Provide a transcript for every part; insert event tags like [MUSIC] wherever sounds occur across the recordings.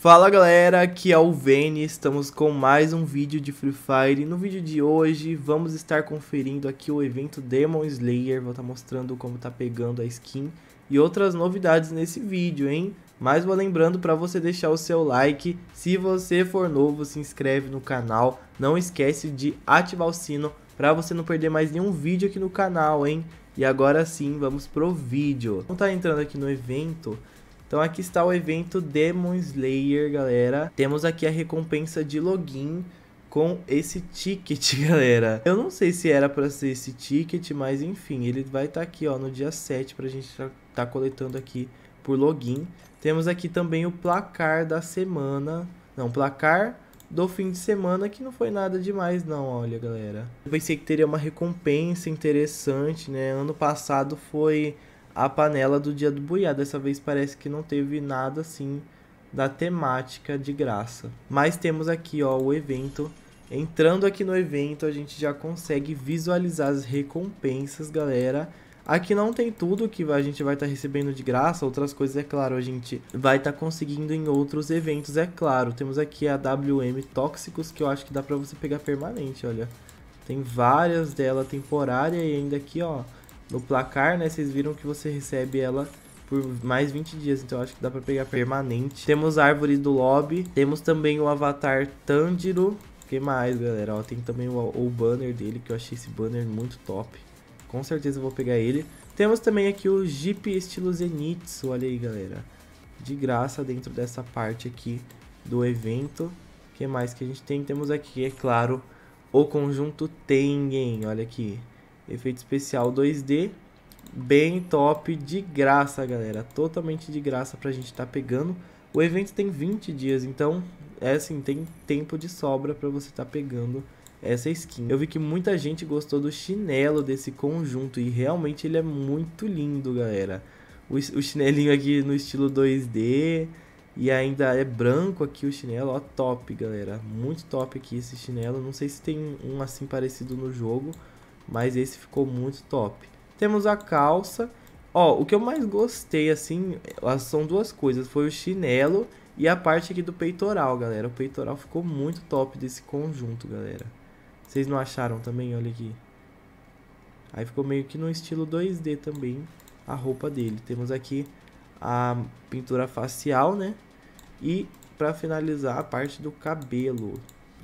Fala galera, aqui é o Vene, estamos com mais um vídeo de Free Fire. No vídeo de hoje vamos estar conferindo aqui o evento Demon Slayer, vou estar tá mostrando como tá pegando a skin e outras novidades nesse vídeo, hein? Mas vou lembrando para você deixar o seu like, se você for novo se inscreve no canal, não esquece de ativar o sino para você não perder mais nenhum vídeo aqui no canal, hein? E agora sim, vamos pro vídeo. Vamos então estar tá entrando aqui no evento então aqui está o evento Demon Slayer, galera. Temos aqui a recompensa de login com esse ticket, [LAUGHS] galera. Eu não sei se era para ser esse ticket, mas enfim, ele vai estar tá aqui, ó, no dia 7 pra gente estar tá, tá coletando aqui por login. Temos aqui também o placar da semana, não, placar do fim de semana que não foi nada demais não, olha galera. Eu pensei que teria uma recompensa interessante, né? Ano passado foi a panela do dia do boiá. Dessa vez parece que não teve nada assim da temática de graça. Mas temos aqui, ó, o evento. Entrando aqui no evento, a gente já consegue visualizar as recompensas, galera. Aqui não tem tudo que a gente vai estar tá recebendo de graça, outras coisas, é claro, a gente vai estar tá conseguindo em outros eventos, é claro. Temos aqui a WM Tóxicos, que eu acho que dá pra você pegar permanente, olha. Tem várias dela temporária e ainda aqui, ó, no placar, né? Vocês viram que você recebe ela por mais 20 dias, então acho que dá para pegar permanente. Temos árvores do lobby, temos também o avatar Tanjiro. que mais, galera? Ó, tem também o, o banner dele, que eu achei esse banner muito top. Com certeza eu vou pegar ele. Temos também aqui o Jeep estilo Zenitsu, olha aí, galera. De graça dentro dessa parte aqui do evento. que mais que a gente tem? Temos aqui, é claro, o conjunto Tengen, olha aqui efeito especial 2D, bem top, de graça, galera. Totalmente de graça pra gente estar tá pegando. O evento tem 20 dias, então é assim, tem tempo de sobra para você estar tá pegando essa skin. Eu vi que muita gente gostou do chinelo desse conjunto e realmente ele é muito lindo, galera. O, o chinelinho aqui no estilo 2D e ainda é branco aqui o chinelo, ó, top, galera. Muito top aqui esse chinelo. Não sei se tem um assim parecido no jogo, mas esse ficou muito top. Temos a calça. Ó, o que eu mais gostei, assim, são duas coisas. Foi o chinelo e a parte aqui do peitoral, galera. O peitoral ficou muito top desse conjunto, galera. Vocês não acharam também? Olha aqui. Aí ficou meio que no estilo 2D também a roupa dele. Temos aqui a pintura facial, né? E para finalizar a parte do cabelo.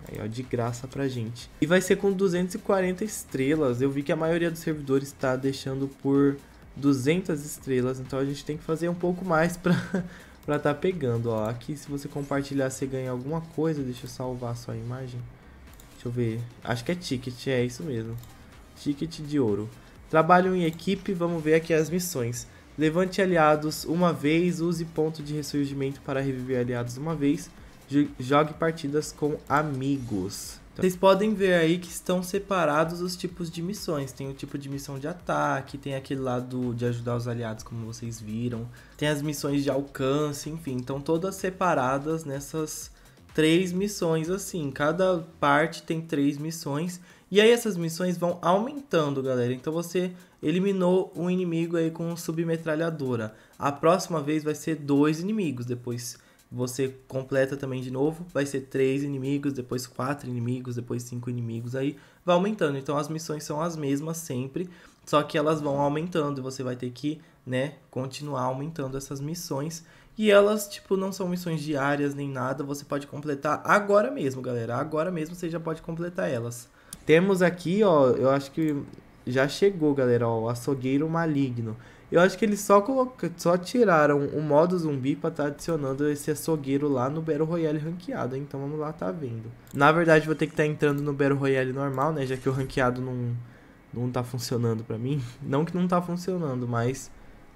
Aí, ó, de graça pra gente. E vai ser com 240 estrelas. Eu vi que a maioria dos servidores está deixando por 200 estrelas, então a gente tem que fazer um pouco mais pra estar [LAUGHS] tá pegando, ó. Aqui, se você compartilhar, você ganha alguma coisa. Deixa eu salvar só a imagem. Deixa eu ver. Acho que é ticket, é isso mesmo. Ticket de ouro. Trabalho em equipe, vamos ver aqui as missões. Levante aliados uma vez, use ponto de ressurgimento para reviver aliados uma vez jogue partidas com amigos. Então, vocês podem ver aí que estão separados os tipos de missões. Tem o tipo de missão de ataque, tem aquele lado de ajudar os aliados, como vocês viram. Tem as missões de alcance, enfim. Estão todas separadas nessas três missões, assim. Cada parte tem três missões. E aí essas missões vão aumentando, galera. Então você eliminou um inimigo aí com submetralhadora. A próxima vez vai ser dois inimigos, depois você completa também de novo, vai ser três inimigos, depois quatro inimigos, depois cinco inimigos, aí vai aumentando. Então as missões são as mesmas sempre, só que elas vão aumentando, e você vai ter que, né, continuar aumentando essas missões. E elas, tipo, não são missões diárias nem nada, você pode completar agora mesmo, galera. Agora mesmo você já pode completar elas. Temos aqui, ó, eu acho que já chegou, galera, ó, o açougueiro maligno. Eu acho que eles só, coloca... só tiraram o modo zumbi pra tá adicionando esse açougueiro lá no Battle Royale ranqueado. Então vamos lá, tá vendo. Na verdade, vou ter que estar tá entrando no Battle Royale normal, né? Já que o ranqueado não, não tá funcionando para mim. [LAUGHS] Não que não tá funcionando, mas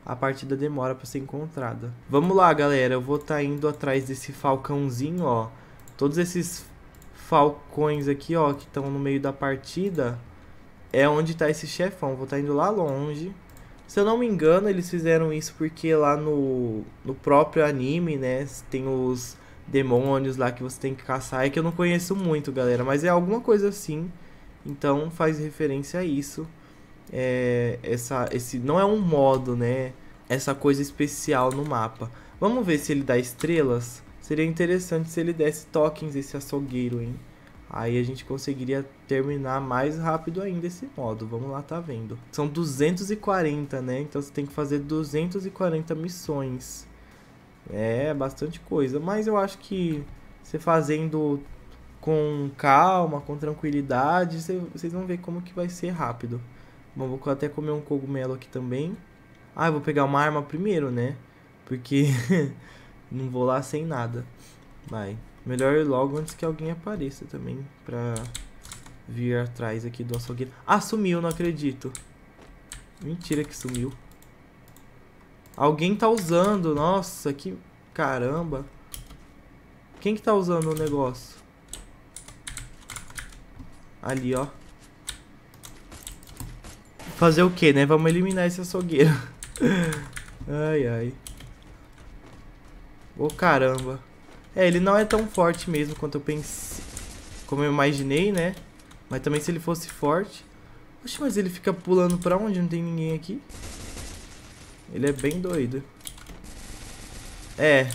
a partida demora para ser encontrada. Vamos lá, galera. Eu vou estar tá indo atrás desse falcãozinho, ó. Todos esses falcões aqui, ó, que estão no meio da partida... É onde tá esse chefão. Vou estar tá indo lá longe. Se eu não me engano, eles fizeram isso porque lá no, no próprio anime, né, tem os demônios lá que você tem que caçar. É que eu não conheço muito, galera, mas é alguma coisa assim. Então faz referência a isso. É, essa, esse não é um modo, né? Essa coisa especial no mapa. Vamos ver se ele dá estrelas. Seria interessante se ele desse tokens esse açougueiro, hein? Aí a gente conseguiria terminar mais rápido ainda esse modo. Vamos lá, tá vendo. São 240, né? Então você tem que fazer 240 missões. É bastante coisa, mas eu acho que você fazendo com calma, com tranquilidade, vocês vão ver como que vai ser rápido. Bom, vou até comer um cogumelo aqui também. Ah, eu vou pegar uma arma primeiro, né? Porque [LAUGHS] não vou lá sem nada. Vai. Melhor ir logo antes que alguém apareça também pra vir atrás aqui do açougueiro. Ah, sumiu, não acredito. Mentira que sumiu. Alguém tá usando, nossa, que caramba. Quem que tá usando o negócio? Ali, ó. Fazer o que, né? Vamos eliminar esse açougueiro. [LAUGHS] ai, ai. Ô, oh, caramba. É, ele não é tão forte mesmo quanto eu pensei. Como eu imaginei, né? Mas também se ele fosse forte. Oxe, mas ele fica pulando pra onde? Não tem ninguém aqui. Ele é bem doido. É.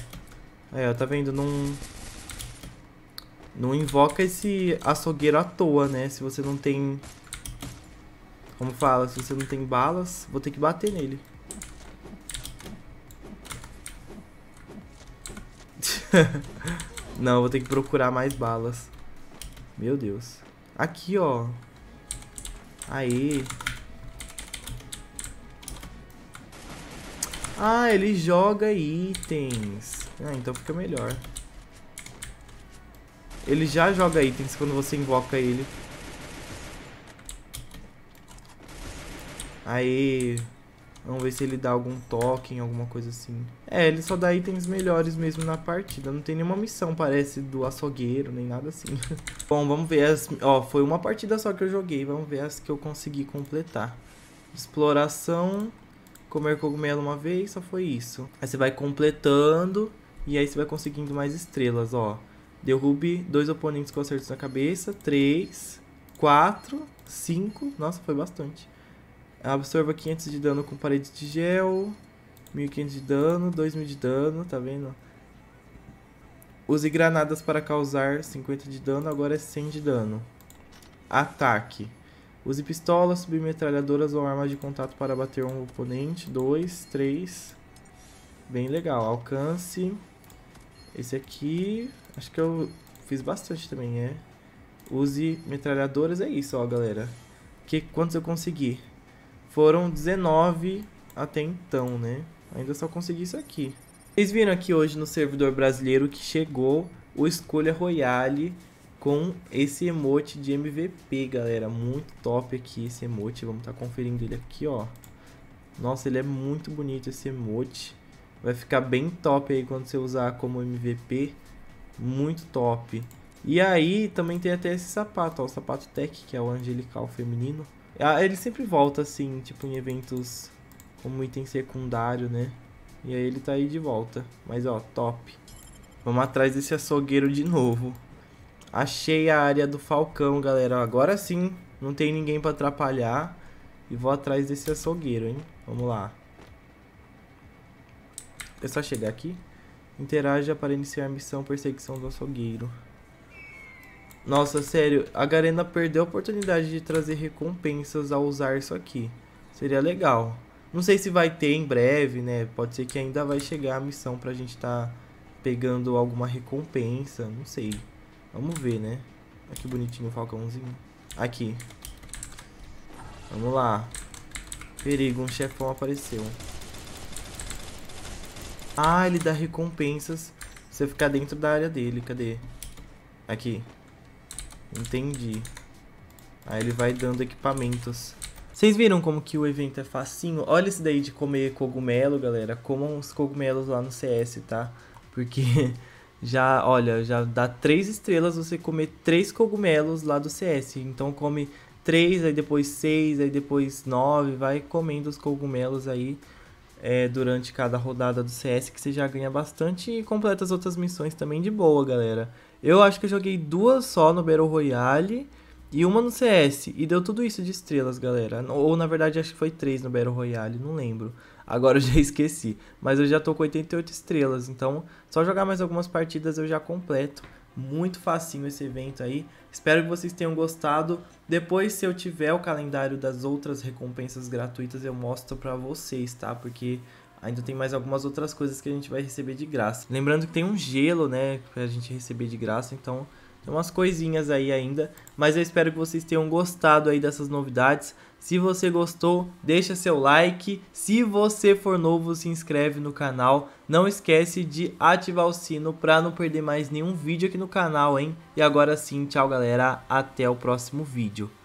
É, tá vendo? Não. Não invoca esse açougueiro à toa, né? Se você não tem. Como fala? Se você não tem balas, vou ter que bater nele. [LAUGHS] Não, vou ter que procurar mais balas. Meu Deus. Aqui, ó. Aí. Ah, ele joga itens. Ah, então fica melhor. Ele já joga itens quando você invoca ele. Aí. Vamos ver se ele dá algum toque em alguma coisa assim. É, ele só dá itens melhores mesmo na partida. Não tem nenhuma missão, parece, do açougueiro, nem nada assim. [LAUGHS] Bom, vamos ver as... Ó, foi uma partida só que eu joguei. Vamos ver as que eu consegui completar. Exploração, comer cogumelo uma vez, só foi isso. Aí você vai completando e aí você vai conseguindo mais estrelas, ó. Derrube dois oponentes com acertos na cabeça. Três, quatro, cinco. Nossa, foi bastante. Absorva 500 de dano com parede de gel. 1500 de dano, 2000 de dano, tá vendo? Use granadas para causar 50 de dano, agora é 100 de dano. Ataque. Use pistolas, submetralhadoras ou armas de contato para bater um oponente. 2, 3. Bem legal. Alcance. Esse aqui, acho que eu fiz bastante também, é. Use metralhadoras, é isso, ó, galera. Que, quantos eu consegui? Foram 19 até então, né? Ainda só consegui isso aqui. Vocês viram aqui hoje no servidor brasileiro que chegou o Escolha Royale com esse emote de MVP, galera. Muito top aqui esse emote. Vamos estar tá conferindo ele aqui, ó. Nossa, ele é muito bonito esse emote. Vai ficar bem top aí quando você usar como MVP. Muito top. E aí também tem até esse sapato, ó, o sapato tech, que é o angelical feminino. Ah, ele sempre volta, assim, tipo, em eventos como item secundário, né? E aí ele tá aí de volta. Mas, ó, top. Vamos atrás desse açougueiro de novo. Achei a área do falcão, galera. Agora sim, não tem ninguém pra atrapalhar. E vou atrás desse açougueiro, hein? Vamos lá. É só chegar aqui. Interaja para iniciar a missão perseguição do açougueiro. Nossa, sério, a Garena perdeu a oportunidade de trazer recompensas ao usar isso aqui. Seria legal. Não sei se vai ter em breve, né? Pode ser que ainda vai chegar a missão pra gente tá pegando alguma recompensa, não sei. Vamos ver, né? Aqui que bonitinho o falcãozinho. Aqui. Vamos lá. Perigo, um chefão apareceu. Ah, ele dá recompensas se você ficar dentro da área dele. Cadê? Aqui. Entendi. Aí ele vai dando equipamentos. Vocês viram como que o evento é facinho? Olha isso daí de comer cogumelo, galera. Comam os cogumelos lá no CS, tá? Porque [LAUGHS] já, olha, já dá três estrelas você comer três cogumelos lá do CS. Então come três, aí depois seis, aí depois nove. Vai comendo os cogumelos aí é, durante cada rodada do CS que você já ganha bastante. E completa as outras missões também de boa, galera. Eu acho que eu joguei duas só no Battle Royale e uma no CS. E deu tudo isso de estrelas, galera. Ou na verdade acho que foi três no Battle Royale, não lembro. Agora [LAUGHS] eu já esqueci. Mas eu já tô com 88 estrelas. Então, só jogar mais algumas partidas eu já completo. Muito facinho esse evento aí. Espero que vocês tenham gostado. Depois, se eu tiver o calendário das outras recompensas gratuitas, eu mostro pra vocês, tá? Porque ainda tem mais algumas outras coisas que a gente vai receber de graça. Lembrando que tem um gelo, né, pra gente receber de graça, então tem umas coisinhas aí ainda, mas eu espero que vocês tenham gostado aí dessas novidades. Se você gostou, deixa seu like. Se você for novo, se inscreve no canal. Não esquece de ativar o sino para não perder mais nenhum vídeo aqui no canal, hein? E agora sim, tchau galera, até o próximo vídeo.